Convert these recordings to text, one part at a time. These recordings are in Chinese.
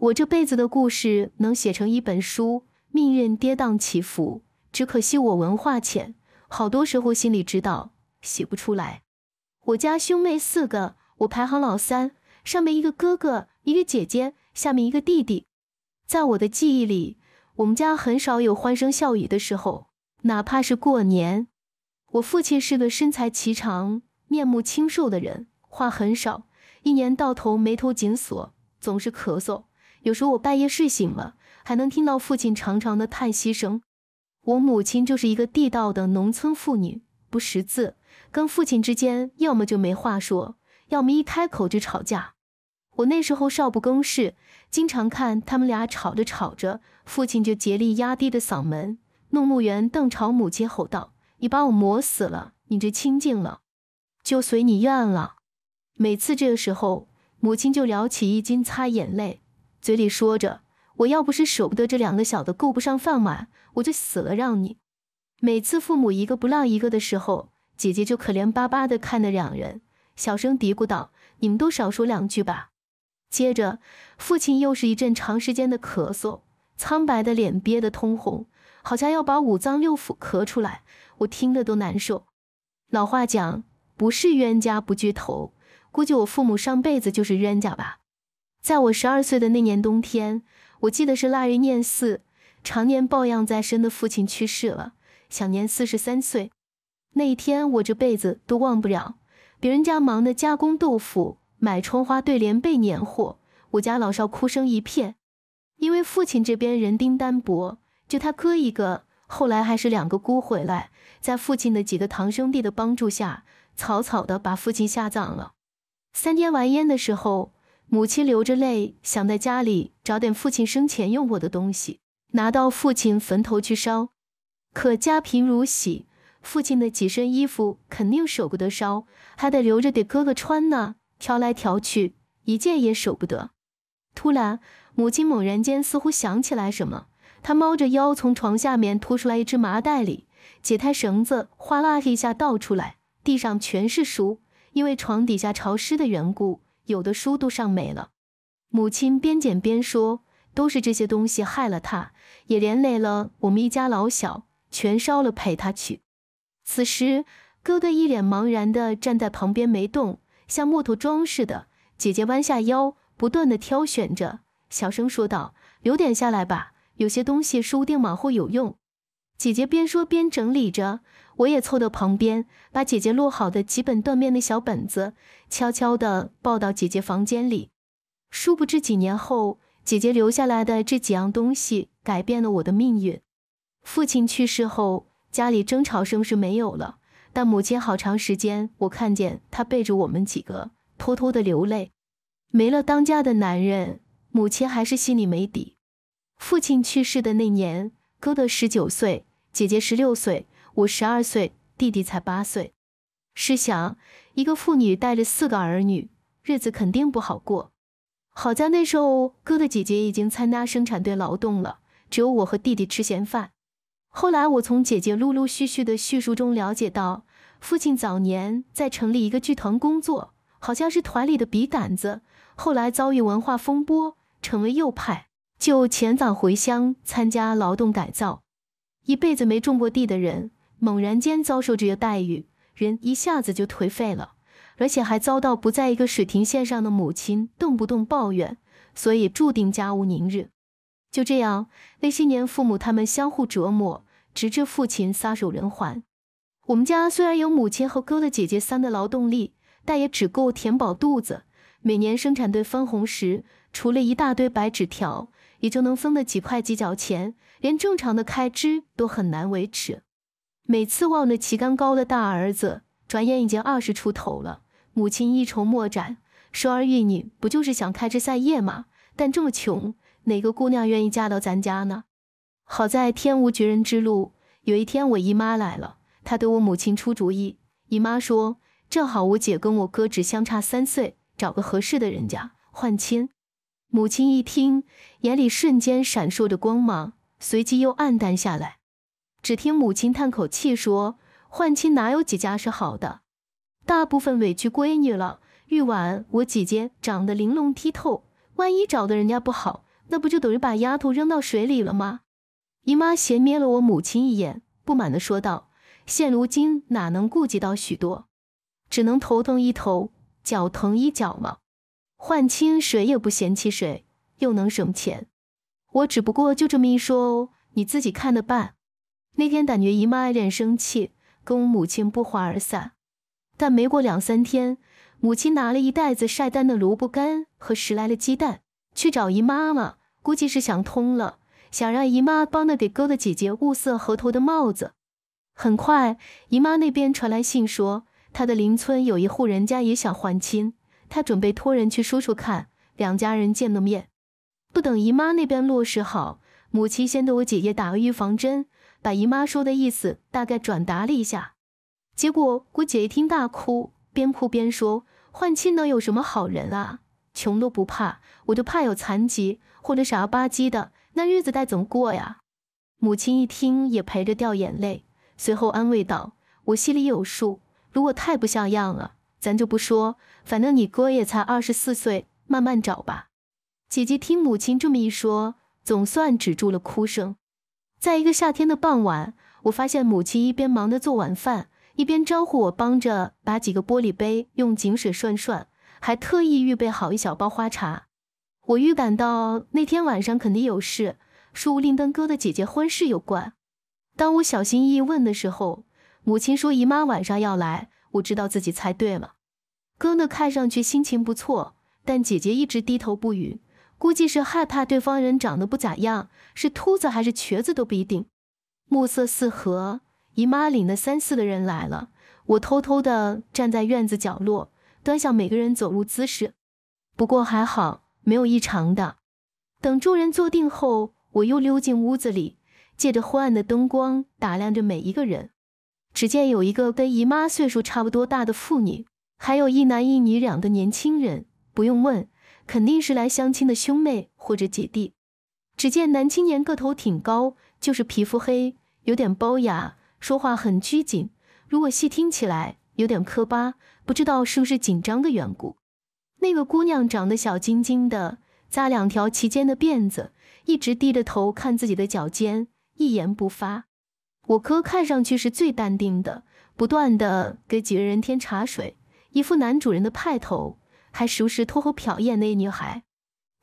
我这辈子的故事能写成一本书，命运跌宕起伏，只可惜我文化浅，好多时候心里知道写不出来。我家兄妹四个，我排行老三，上面一个哥哥，一个姐姐，下面一个弟弟。在我的记忆里，我们家很少有欢声笑语的时候，哪怕是过年。我父亲是个身材颀长、面目清瘦的人，话很少，一年到头眉头紧锁，总是咳嗽。有时候我半夜睡醒了，还能听到父亲长长的叹息声。我母亲就是一个地道的农村妇女，不识字，跟父亲之间要么就没话说，要么一开口就吵架。我那时候少不更事，经常看他们俩吵着吵着，父亲就竭力压低的嗓门，怒目圆瞪朝母亲吼道：“你把我磨死了，你这清净了，就随你愿了。”每次这个时候，母亲就撩起衣襟擦眼泪。嘴里说着：“我要不是舍不得这两个小的，顾不上饭碗，我就死了。”让你每次父母一个不落一个的时候，姐姐就可怜巴巴的看着两人，小声嘀咕道：“你们都少说两句吧。”接着，父亲又是一阵长时间的咳嗽，苍白的脸憋得通红，好像要把五脏六腑咳出来，我听得都难受。老话讲：“不是冤家不聚头。”估计我父母上辈子就是冤家吧。在我十二岁的那年冬天，我记得是腊月廿四，常年抱恙在身的父亲去世了，享年四十三岁。那一天我这辈子都忘不了。别人家忙的加工豆腐、买窗花、对联、备年货，我家老少哭声一片。因为父亲这边人丁单薄，就他哥一个，后来还是两个姑回来，在父亲的几个堂兄弟的帮助下，草草的把父亲下葬了。三天完烟的时候。母亲流着泪，想在家里找点父亲生前用过的东西，拿到父亲坟头去烧。可家贫如洗，父亲的几身衣服肯定舍不得烧，还得留着给哥哥穿呢。挑来挑去，一件也舍不得。突然，母亲猛然间似乎想起来什么，她猫着腰从床下面拖出来一只麻袋，里解开绳子，哗啦一下倒出来，地上全是书，因为床底下潮湿的缘故。有的书都上没了，母亲边捡边说：“都是这些东西害了他，也连累了我们一家老小，全烧了陪他去。”此时，哥哥一脸茫然的站在旁边没动，像木头桩似的。姐姐弯下腰，不断的挑选着，小声说道：“留点下来吧，有些东西说不定往后有用。”姐姐边说边整理着，我也凑到旁边，把姐姐落好的几本断面的小本子悄悄地抱到姐姐房间里。殊不知，几年后，姐姐留下来的这几样东西改变了我的命运。父亲去世后，家里争吵声是没有了，但母亲好长时间，我看见她背着我们几个偷偷的流泪。没了当家的男人，母亲还是心里没底。父亲去世的那年，哥的十九岁。姐姐十六岁，我十二岁，弟弟才八岁。试想，一个妇女带着四个儿女，日子肯定不好过。好在那时候，哥的姐姐已经参加生产队劳动了，只有我和弟弟吃闲饭。后来，我从姐姐陆陆续续的叙述中了解到，父亲早年在成立一个剧团工作，好像是团里的笔杆子。后来遭遇文化风波，成为右派，就遣返回乡参加劳动改造。一辈子没种过地的人，猛然间遭受这些待遇，人一下子就颓废了，而且还遭到不在一个水平线上的母亲动不动抱怨，所以注定家无宁日。就这样，那些年父母他们相互折磨，直至父亲撒手人寰。我们家虽然有母亲和哥的姐姐三的劳动力，但也只够填饱肚子。每年生产队分红时，除了一大堆白纸条。也就能分得几块几角钱，连正常的开支都很难维持。每次望着旗杆高的大儿子，转眼已经二十出头了，母亲一筹莫展。生儿育女不就是想开枝散叶吗？但这么穷，哪个姑娘愿意嫁到咱家呢？好在天无绝人之路。有一天，我姨妈来了，她对我母亲出主意。姨妈说：“正好我姐跟我哥只相差三岁，找个合适的人家换亲。”母亲一听，眼里瞬间闪烁着光芒，随即又暗淡下来。只听母亲叹口气说：“换亲哪有几家是好的？大部分委屈闺女了。玉婉，我姐姐长得玲珑剔透，万一找的人家不好，那不就等于把丫头扔到水里了吗？”姨妈斜瞥了我母亲一眼，不满地说道：“现如今哪能顾及到许多，只能头疼一头，脚疼一脚吗？”换亲，谁也不嫌弃谁，又能省钱。我只不过就这么一说哦，你自己看着办。那天感觉姨妈爱脸生气，跟我母亲不欢而散。但没过两三天，母亲拿了一袋子晒干的萝卜干和拾来的鸡蛋去找姨妈了，估计是想通了，想让姨妈帮着给哥哥姐姐物色合头的帽子。很快，姨妈那边传来信说，她的邻村有一户人家也想换亲。他准备托人去说说看，两家人见个面。不等姨妈那边落实好，母亲先给我姐姐打了预防针，把姨妈说的意思大概转达了一下。结果我姐一听大哭，边哭边说：“换亲能有什么好人啊？穷都不怕，我就怕有残疾或者傻了吧唧的，那日子该怎么过呀？”母亲一听也陪着掉眼泪，随后安慰道：“我心里有数，如果太不像样了。”咱就不说，反正你哥也才二十四岁，慢慢找吧。姐姐听母亲这么一说，总算止住了哭声。在一个夏天的傍晚，我发现母亲一边忙着做晚饭，一边招呼我帮着把几个玻璃杯用井水涮涮，还特意预备好一小包花茶。我预感到那天晚上肯定有事，说不令登哥的姐姐婚事有关。当我小心翼翼问的时候，母亲说：“姨妈晚上要来。”我知道自己猜对了，哥呢看上去心情不错，但姐姐一直低头不语，估计是害怕对方人长得不咋样，是秃子还是瘸子都不一定。暮色四合，姨妈领了三四个人来了，我偷偷的站在院子角落，端详每个人走路姿势。不过还好，没有异常的。等众人坐定后，我又溜进屋子里，借着昏暗的灯光打量着每一个人。只见有一个跟姨妈岁数差不多大的妇女，还有一男一女两个年轻人。不用问，肯定是来相亲的兄妹或者姐弟。只见男青年个头挺高，就是皮肤黑，有点龅牙，说话很拘谨，如果细听起来有点磕巴，不知道是不是紧张的缘故。那个姑娘长得小晶晶的，扎两条齐肩的辫子，一直低着头看自己的脚尖，一言不发。我哥看上去是最淡定的，不断的给几个人添茶水，一副男主人的派头，还时不时偷偷瞟一眼那女孩。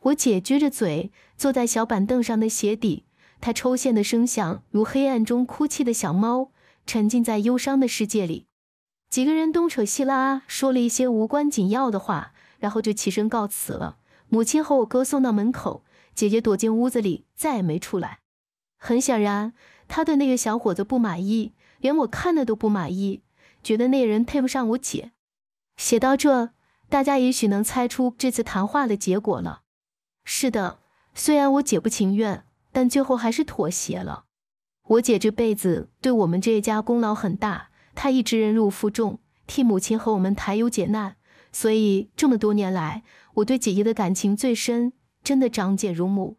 我姐撅着嘴坐在小板凳上的鞋底，她抽线的声响如黑暗中哭泣的小猫，沉浸在忧伤的世界里。几个人东扯西拉说了一些无关紧要的话，然后就起身告辞了。母亲和我哥送到门口，姐姐躲进屋子里再也没出来。很显然。他对那个小伙子不满意，连我看的都不满意，觉得那人配不上我姐。写到这，大家也许能猜出这次谈话的结果了。是的，虽然我姐不情愿，但最后还是妥协了。我姐这辈子对我们这一家功劳很大，她一直忍辱负重，替母亲和我们排忧解难，所以这么多年来，我对姐姐的感情最深，真的长姐如母。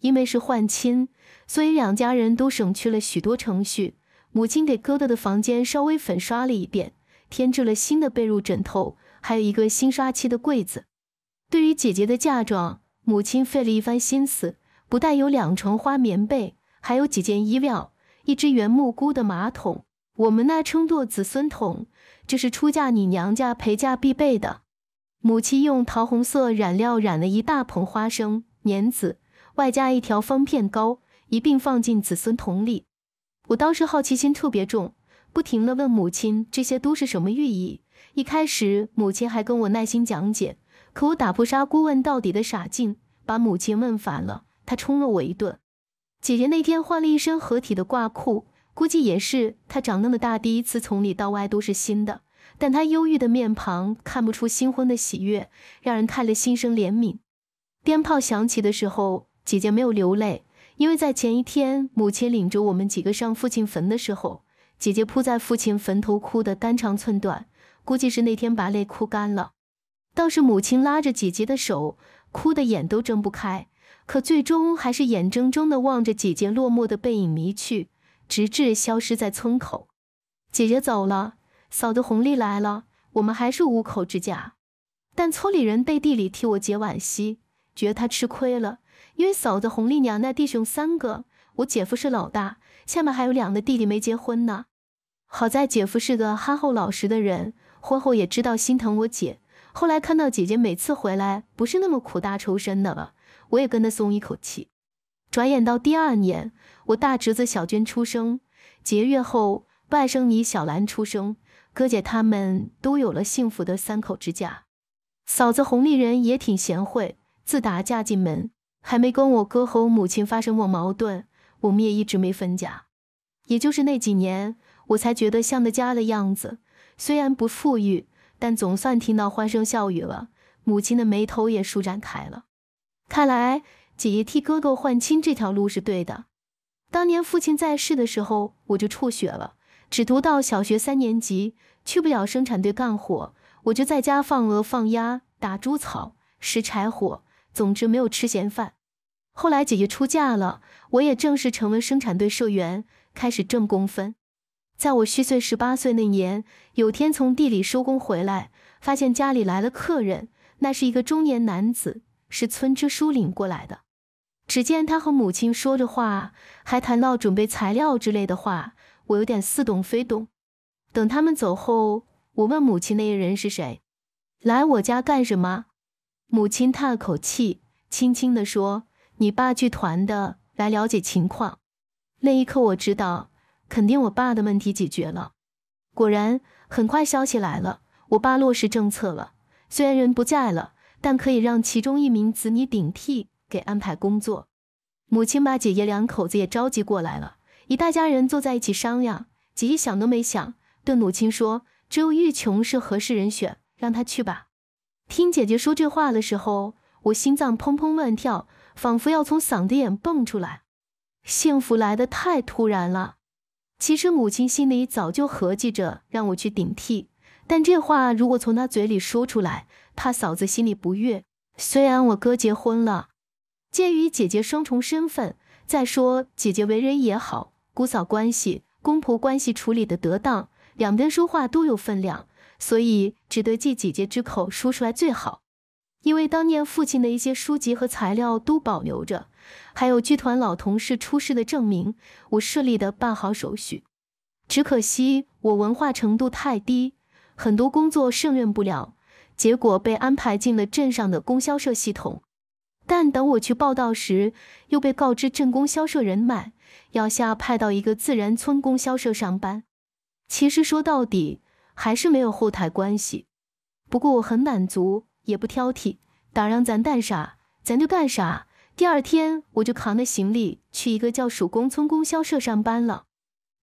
因为是换亲，所以两家人都省去了许多程序。母亲给哥哥的房间稍微粉刷了一遍，添置了新的被褥、枕头，还有一个新刷漆的柜子。对于姐姐的嫁妆，母亲费了一番心思，不但有两床花棉被，还有几件衣料，一只原木箍的马桶，我们那称作“子孙桶”，这是出嫁你娘家陪嫁必备的。母亲用桃红色染料染了一大盆花生棉子。外加一条方片糕，一并放进子孙桶里。我当时好奇心特别重，不停地问母亲这些都是什么寓意。一开始母亲还跟我耐心讲解，可我打破砂锅问到底的傻劲，把母亲问烦了，她冲了我一顿。姐姐那天换了一身合体的褂裤，估计也是她长那么大第一次，从里到外都是新的。但她忧郁的面庞看不出新婚的喜悦，让人看了心生怜悯。鞭炮响起的时候。姐姐没有流泪，因为在前一天，母亲领着我们几个上父亲坟的时候，姐姐扑在父亲坟头哭得肝肠寸断，估计是那天把泪哭干了。倒是母亲拉着姐姐的手，哭得眼都睁不开，可最终还是眼睁睁地望着姐姐落寞的背影离去，直至消失在村口。姐姐走了，嫂子红利来了，我们还是五口之家，但村里人背地里替我姐惋惜，觉得她吃亏了。因为嫂子红丽娘那弟兄三个，我姐夫是老大，下面还有两个弟弟没结婚呢。好在姐夫是个憨厚老实的人，婚后也知道心疼我姐。后来看到姐姐每次回来不是那么苦大仇深的了，我也跟他松一口气。转眼到第二年，我大侄子小娟出生，个月后外甥女小兰出生，哥姐他们都有了幸福的三口之家。嫂子红丽人也挺贤惠，自打嫁进门。还没跟我哥和我母亲发生过矛盾，我们也一直没分家。也就是那几年，我才觉得像个家的样子。虽然不富裕，但总算听到欢声笑语了，母亲的眉头也舒展开了。看来，姐姐替哥哥换亲这条路是对的。当年父亲在世的时候，我就辍学了，只读到小学三年级，去不了生产队干活，我就在家放鹅、放鸭、打猪草、拾柴火，总之没有吃闲饭。后来姐姐出嫁了，我也正式成为生产队社员，开始挣工分。在我虚岁十八岁那年，有天从地里收工回来，发现家里来了客人。那是一个中年男子，是村支书领过来的。只见他和母亲说着话，还谈到准备材料之类的话，我有点似懂非懂。等他们走后，我问母亲：“那人是谁？来我家干什么？”母亲叹了口气，轻轻地说。你爸剧团的来了解情况，那一刻我知道，肯定我爸的问题解决了。果然，很快消息来了，我爸落实政策了。虽然人不在了，但可以让其中一名子女顶替给安排工作。母亲把姐姐两口子也召集过来了，一大家人坐在一起商量。姐姐想都没想，对母亲说：“只有玉琼是合适人选，让她去吧。”听姐姐说这话的时候，我心脏砰砰乱跳。仿佛要从嗓子眼蹦出来，幸福来得太突然了。其实母亲心里早就合计着让我去顶替，但这话如果从她嘴里说出来，怕嫂子心里不悦。虽然我哥结婚了，鉴于姐姐双重身份，再说姐姐为人也好，姑嫂关系、公婆关系处理得得当，两边说话都有分量，所以只得借姐姐之口说出来最好。因为当年父亲的一些书籍和材料都保留着，还有剧团老同事出事的证明，我顺利的办好手续。只可惜我文化程度太低，很多工作胜任不了，结果被安排进了镇上的供销社系统。但等我去报道时，又被告知镇供销社人满，要下派到一个自然村供销社上班。其实说到底，还是没有后台关系。不过我很满足。也不挑剔，打让咱干啥，咱就干啥。第二天，我就扛着行李去一个叫曙光村供销社上班了。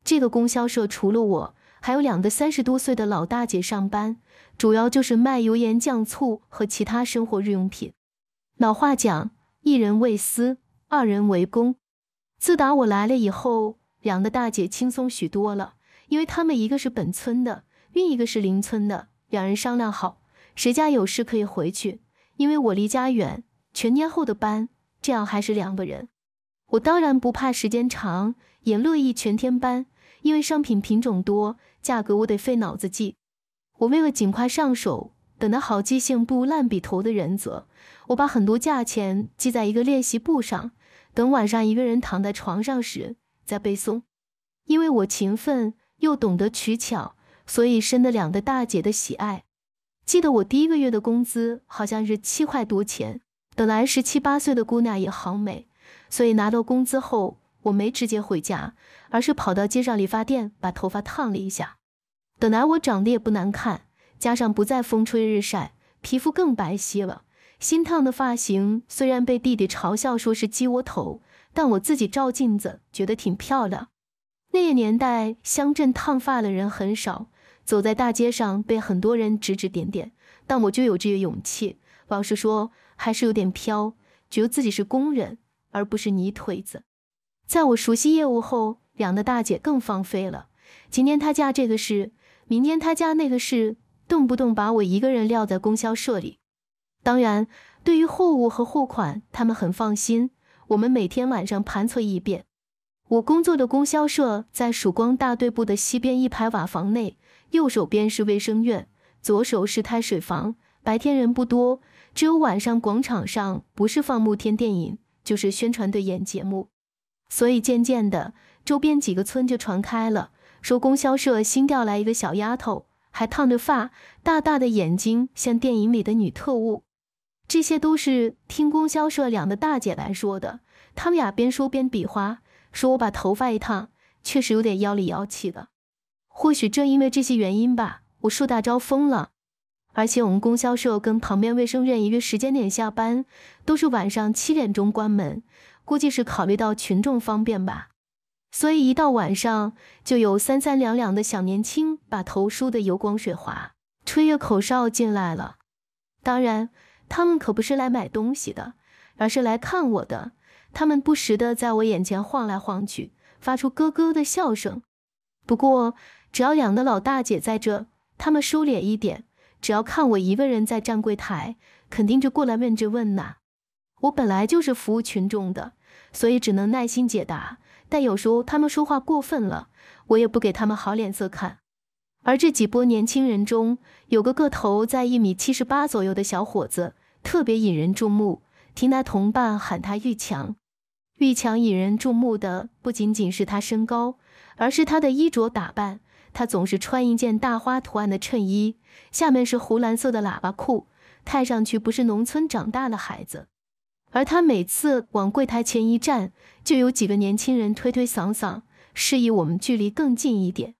这个供销社除了我，还有两个三十多岁的老大姐上班，主要就是卖油盐酱醋和其他生活日用品。老话讲，一人为私，二人为公。自打我来了以后，两个大姐轻松许多了，因为她们一个是本村的，另一个是邻村的，两人商量好。谁家有事可以回去，因为我离家远，全天候的班，这样还是两个人。我当然不怕时间长，也乐意全天班，因为商品品种多，价格我得费脑子记。我为了尽快上手，等得好记性不如烂笔头的原则，我把很多价钱记在一个练习簿上，等晚上一个人躺在床上时再背诵。因为我勤奋又懂得取巧，所以深得两个大姐的喜爱。记得我第一个月的工资好像是七块多钱，本来十七八岁的姑娘也好美，所以拿到工资后，我没直接回家，而是跑到街上理发店把头发烫了一下。本来我长得也不难看，加上不再风吹日晒，皮肤更白皙了。新烫的发型虽然被弟弟嘲笑说是鸡窝头，但我自己照镜子觉得挺漂亮。那个年代乡镇烫发的人很少。走在大街上，被很多人指指点点，但我就有这个勇气。老实说，还是有点飘，觉得自己是工人，而不是泥腿子。在我熟悉业务后，两的大姐更放飞了。今天她家这个事，明天她家那个事，动不动把我一个人撂在供销社里。当然，对于货物和货款，他们很放心。我们每天晚上盘错一遍。我工作的供销社在曙光大队部的西边一排瓦房内。右手边是卫生院，左手是开水房。白天人不多，只有晚上广场上，不是放露天电影，就是宣传队演节目。所以渐渐的，周边几个村就传开了，说供销社新调来一个小丫头，还烫着发，大大的眼睛，像电影里的女特务。这些都是听供销社两个大姐来说的。她们俩边说边比划，说我把头发一烫，确实有点妖里妖气的。或许正因为这些原因吧，我树大招风了。而且我们供销社跟旁边卫生院一个时间点下班，都是晚上七点钟关门，估计是考虑到群众方便吧。所以一到晚上，就有三三两两的小年轻把头梳得油光水滑，吹着口哨进来了。当然，他们可不是来买东西的，而是来看我的。他们不时的在我眼前晃来晃去，发出咯咯的笑声。不过，只要两个老大姐在这，他们收敛一点。只要看我一个人在站柜台，肯定就过来问这问那。我本来就是服务群众的，所以只能耐心解答。但有时候他们说话过分了，我也不给他们好脸色看。而这几波年轻人中，有个个头在一米七十八左右的小伙子特别引人注目，听他同伴喊他玉强。玉强引人注目的不仅仅是他身高，而是他的衣着打扮。他总是穿一件大花图案的衬衣，下面是湖蓝色的喇叭裤，看上去不是农村长大的孩子。而他每次往柜台前一站，就有几个年轻人推推搡搡，示意我们距离更近一点。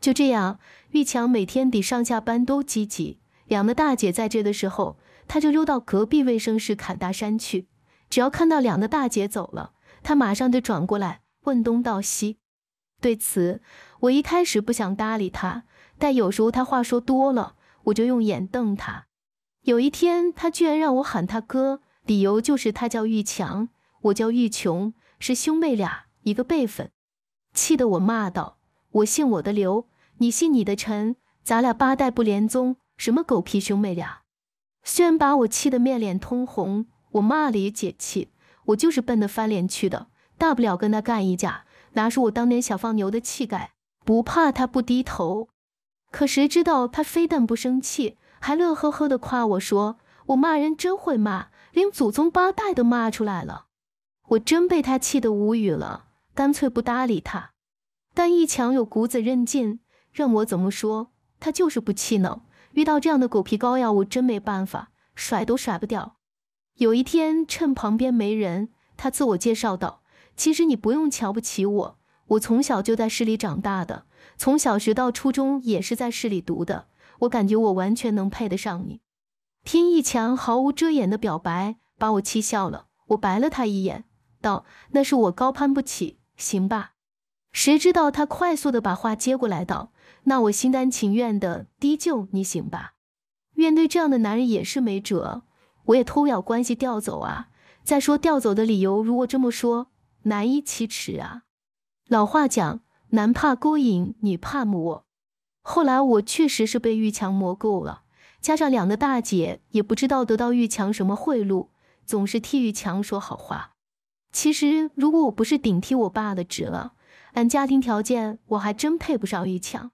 就这样，玉强每天比上下班都积极。两个大姐在这的时候，他就溜到隔壁卫生室砍大山去。只要看到两个大姐走了，他马上就转过来问东道西。对此，我一开始不想搭理他，但有时候他话说多了，我就用眼瞪他。有一天，他居然让我喊他哥，理由就是他叫玉强，我叫玉琼，是兄妹俩，一个辈分。气得我骂道：“我姓我的刘，你姓你的陈，咱俩八代不连宗，什么狗屁兄妹俩！”虽然把我气得面脸通红，我骂了也解气，我就是奔着翻脸去的，大不了跟他干一架。拿出我当年小放牛的气概，不怕他不低头。可谁知道他非但不生气，还乐呵呵的夸我说：“我骂人真会骂，连祖宗八代都骂出来了。”我真被他气得无语了，干脆不搭理他。但一强有骨子韧劲，任我怎么说，他就是不气恼。遇到这样的狗皮膏药，我真没办法，甩都甩不掉。有一天，趁旁边没人，他自我介绍道。其实你不用瞧不起我，我从小就在市里长大的，从小学到初中也是在市里读的。我感觉我完全能配得上你。天一强毫无遮掩的表白把我气笑了，我白了他一眼，道：“那是我高攀不起，行吧？”谁知道他快速的把话接过来道：“那我心甘情愿的低就你，行吧？”面对这样的男人也是没辙，我也偷咬关系调走啊。再说调走的理由，如果这么说。难以启齿啊！老话讲，男怕勾引，女怕磨。后来我确实是被玉强磨够了，加上两个大姐也不知道得到玉强什么贿赂，总是替玉强说好话。其实如果我不是顶替我爸的职了，按家庭条件，我还真配不上玉强。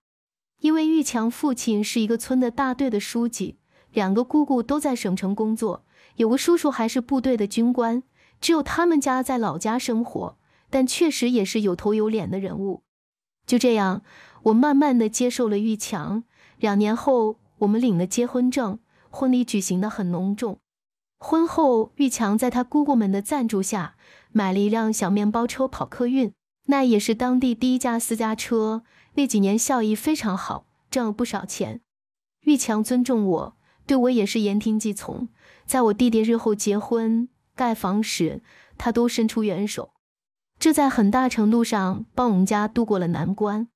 因为玉强父亲是一个村的大队的书记，两个姑姑都在省城工作，有个叔叔还是部队的军官。只有他们家在老家生活，但确实也是有头有脸的人物。就这样，我慢慢的接受了玉强。两年后，我们领了结婚证，婚礼举行的很隆重。婚后，玉强在他姑姑们的赞助下，买了一辆小面包车跑客运，那也是当地第一家私家车。那几年效益非常好，挣了不少钱。玉强尊重我，对我也是言听计从。在我弟弟日后结婚。盖房时，他都伸出援手，这在很大程度上帮我们家度过了难关。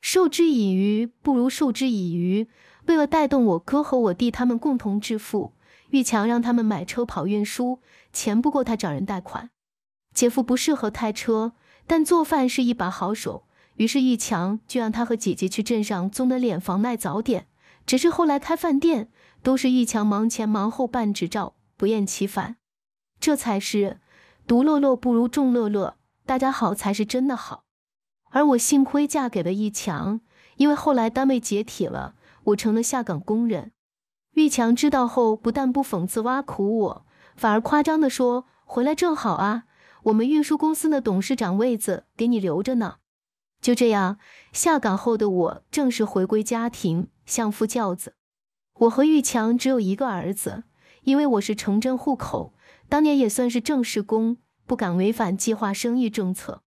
授之以鱼，不如授之以渔。为了带动我哥和我弟他们共同致富，玉强让他们买车跑运输，钱不够他找人贷款。姐夫不适合开车，但做饭是一把好手，于是玉强就让他和姐姐去镇上租的脸房卖早点。只是后来开饭店，都是玉强忙前忙后办执照，不厌其烦。这才是独乐乐不如众乐乐，大家好才是真的好。而我幸亏嫁给了一强，因为后来单位解体了，我成了下岗工人。玉强知道后，不但不讽刺挖苦我，反而夸张的说：“回来正好啊，我们运输公司的董事长位子给你留着呢。”就这样，下岗后的我正式回归家庭，相夫教子。我和玉强只有一个儿子。因为我是城镇户口，当年也算是正式工，不敢违反计划生育政策。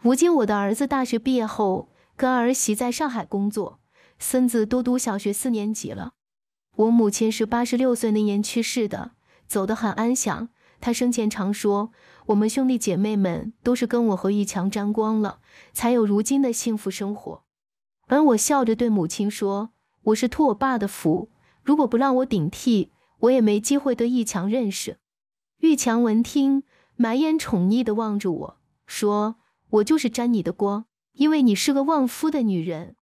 如今我的儿子大学毕业后，跟儿媳在上海工作，孙子都读小学四年级了。我母亲是八十六岁那年去世的，走得很安详。她生前常说，我们兄弟姐妹们都是跟我和玉强沾光了，才有如今的幸福生活。而我笑着对母亲说：“我是托我爸的福，如果不让我顶替。”我也没机会对玉强认识。玉强闻听，满眼宠溺的望着我说：“我就是沾你的光，因为你是个旺夫的女人。”